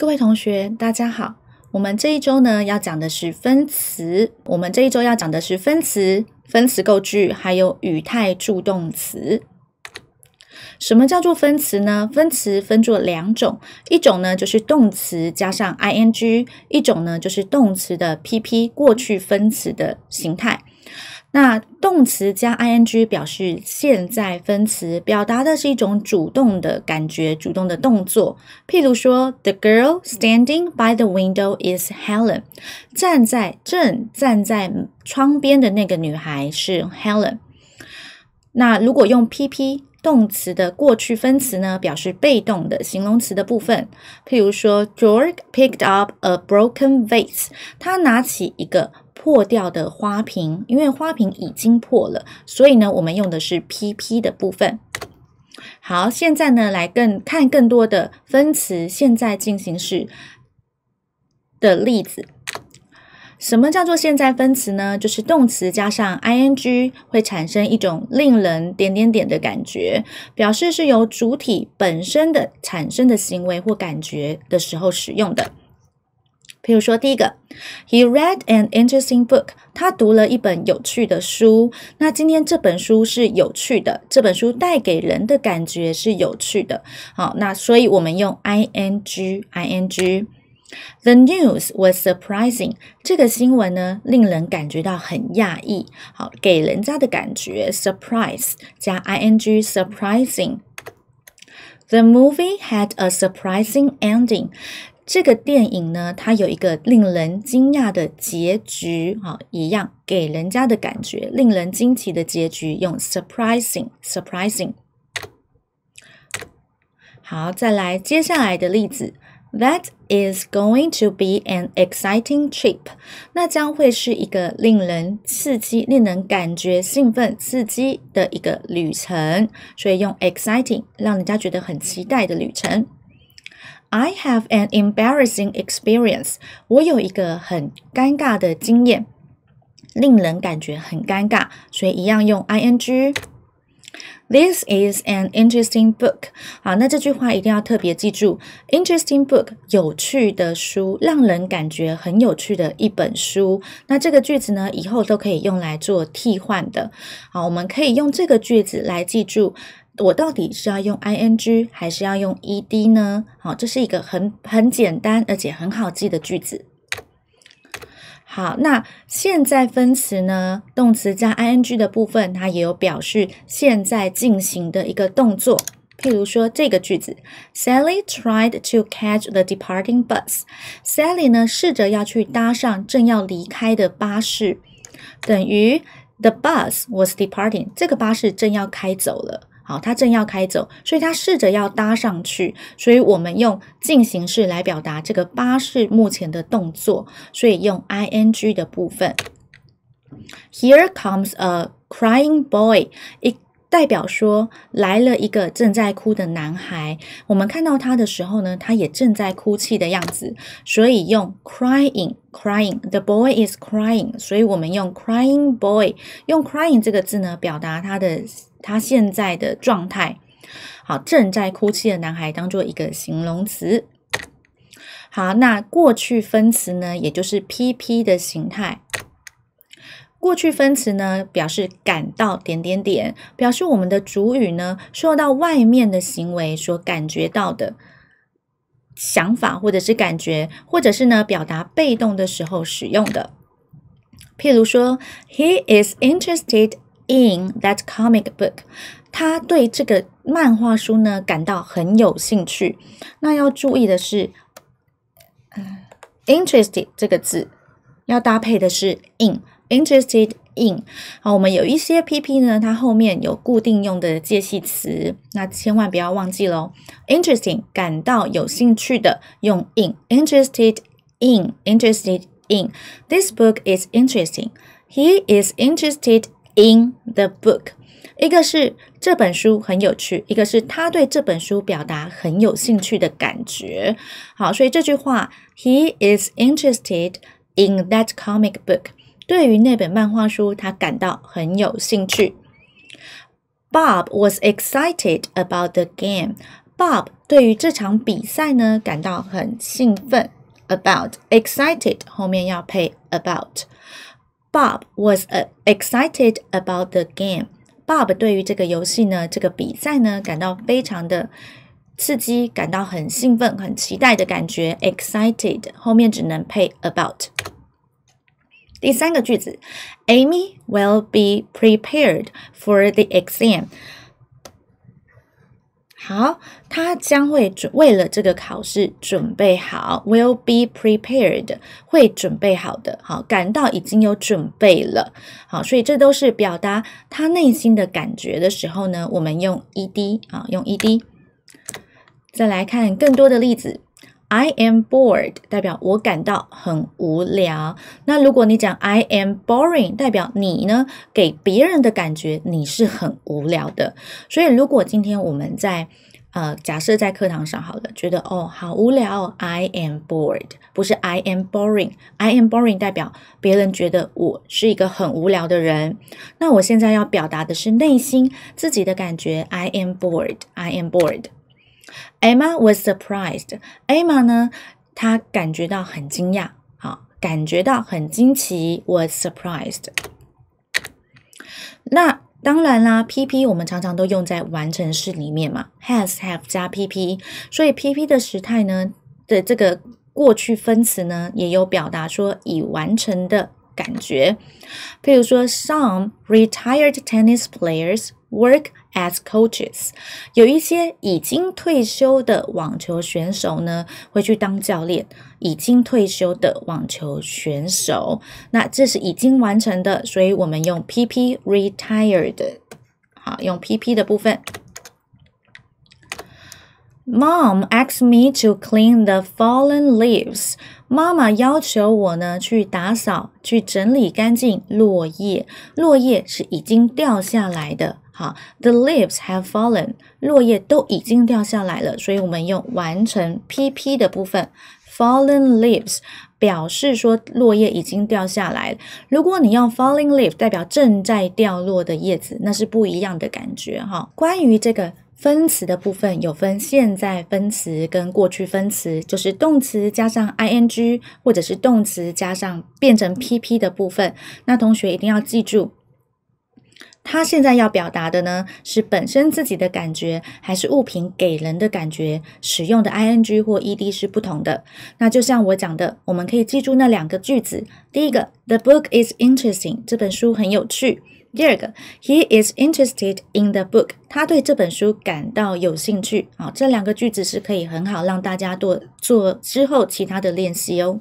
各位同学，大家好。我们这一周呢要讲的是分词。我们这一周要讲的是分词、分词构句，还有语态助动词。什么叫做分词呢？分词分作两种，一种呢就是动词加上 ing，一种呢就是动词的 pp，过去分词的形态。那动词加 i n g 表示现在分词，表达的是一种主动的感觉，主动的动作。譬如说，the girl standing by the window is Helen，站在正站在窗边的那个女孩是 Helen。那如果用 P P。动词的过去分词呢，表示被动的形容词的部分。譬如说，George picked up a broken vase。他拿起一个破掉的花瓶，因为花瓶已经破了，所以呢，我们用的是 PP 的部分。好，现在呢，来更看更多的分词现在进行时的例子。什么叫做现在分词呢？就是动词加上 i n g 会产生一种令人点点点的感觉，表示是由主体本身的产生的行为或感觉的时候使用的。譬如说，第一个，He read an interesting book。他读了一本有趣的书。那今天这本书是有趣的，这本书带给人的感觉是有趣的。好，那所以我们用 i n g i n g。The news was surprising。这个新闻呢，令人感觉到很讶异，好，给人家的感觉。surprise 加 ing，surprising。The movie had a surprising ending。这个电影呢，它有一个令人惊讶的结局，好，一样给人家的感觉，令人惊奇的结局，用 surprising，surprising。好，再来接下来的例子，that。Is going to be an exciting trip，那将会是一个令人刺激、令人感觉兴奋、刺激的一个旅程。所以用 exciting 让人家觉得很期待的旅程。I have an embarrassing experience，我有一个很尴尬的经验，令人感觉很尴尬。所以一样用 ing。This is an interesting book。好，那这句话一定要特别记住。Interesting book，有趣的书，让人感觉很有趣的一本书。那这个句子呢，以后都可以用来做替换的。好，我们可以用这个句子来记住，我到底是要用 ing 还是要用 ed 呢？好，这是一个很很简单而且很好记的句子。好，那现在分词呢？动词加 ing 的部分，它也有表示现在进行的一个动作。譬如说这个句子，Sally tried to catch the departing bus。Sally 呢，试着要去搭上正要离开的巴士，等于 the bus was departing。这个巴士正要开走了。好，他正要开走，所以他试着要搭上去，所以我们用进行式来表达这个巴士目前的动作，所以用 ing 的部分。Here comes a crying boy，一代表说来了一个正在哭的男孩。我们看到他的时候呢，他也正在哭泣的样子，所以用 crying，crying。The boy is crying，所以我们用 crying boy，用 crying 这个字呢表达他的。他现在的状态好，正在哭泣的男孩当做一个形容词。好，那过去分词呢，也就是 PP 的形态。过去分词呢，表示感到点点点，表示我们的主语呢受到外面的行为所感觉到的想法，或者是感觉，或者是呢表达被动的时候使用的。譬如说，He is interested。in that comic book。他对这个漫画书呢感到很有兴趣。那要注意的是，嗯，interested 这个字要搭配的是 in。interested in PP 呢，它后面有固定用的介系词，那千万不要忘记喽。interesting 感到有兴趣的，用 in interested in book is interesting. He is interested in the book，一个是这本书很有趣，一个是他对这本书表达很有兴趣的感觉。好，所以这句话，He is interested in that comic book，对于那本漫画书他感到很有兴趣。Bob was excited about the game. Bob 对于这场比赛呢感到很兴奋。About excited 后面要配 about。Bob was uh, excited about the game. Bob 对于这个游戏呢，这个比赛呢，感到非常的刺激，感到很兴奋、很期待的感觉。Excited 后面只能配 about。第三个句子，Amy will be prepared for the exam. 好，他将会准为了这个考试准备好，will be prepared，会准备好的。好，感到已经有准备了。好，所以这都是表达他内心的感觉的时候呢。我们用 ed 啊，用 ed。再来看更多的例子。I am bored，代表我感到很无聊。那如果你讲 I am boring，代表你呢，给别人的感觉你是很无聊的。所以如果今天我们在呃假设在课堂上，好了，觉得哦好无聊，I am bored，不是 I am boring。I am boring，代表别人觉得我是一个很无聊的人。那我现在要表达的是内心自己的感觉，I am bored，I am bored。Emma was surprised. Emma 呢，她感觉到很惊讶，好，感觉到很惊奇，was surprised. 那当然啦，PP 我们常常都用在完成式里面嘛，has have 加 PP，所以 PP 的时态呢的这个过去分词呢，也有表达说已完成的。感觉。譬如说，some retired tennis players work as coaches，有一些已经退休的网球选手呢会去当教练。已经退休的网球选手，那这是已经完成的，所以我们用 PP retired，好，用 PP 的部分。Mom asked me to clean the fallen leaves 妈妈要求我呢去打扫，去整理干净落叶。落叶是已经掉下来的，好 t h e leaves have fallen。落叶都已经掉下来了，所以我们用完成 P P 的部分，fallen leaves 表示说落叶已经掉下来。如果你用 falling leaf 代表正在掉落的叶子，那是不一样的感觉，哈。关于这个。分词的部分有分现在分词跟过去分词，就是动词加上 ing 或者是动词加上变成 pp 的部分。那同学一定要记住，他现在要表达的呢是本身自己的感觉，还是物品给人的感觉，使用的 ing 或 ed 是不同的。那就像我讲的，我们可以记住那两个句子：第一个，The book is interesting，这本书很有趣。第二个，He is interested in the book。他对这本书感到有兴趣。好，这两个句子是可以很好让大家做做之后其他的练习哦。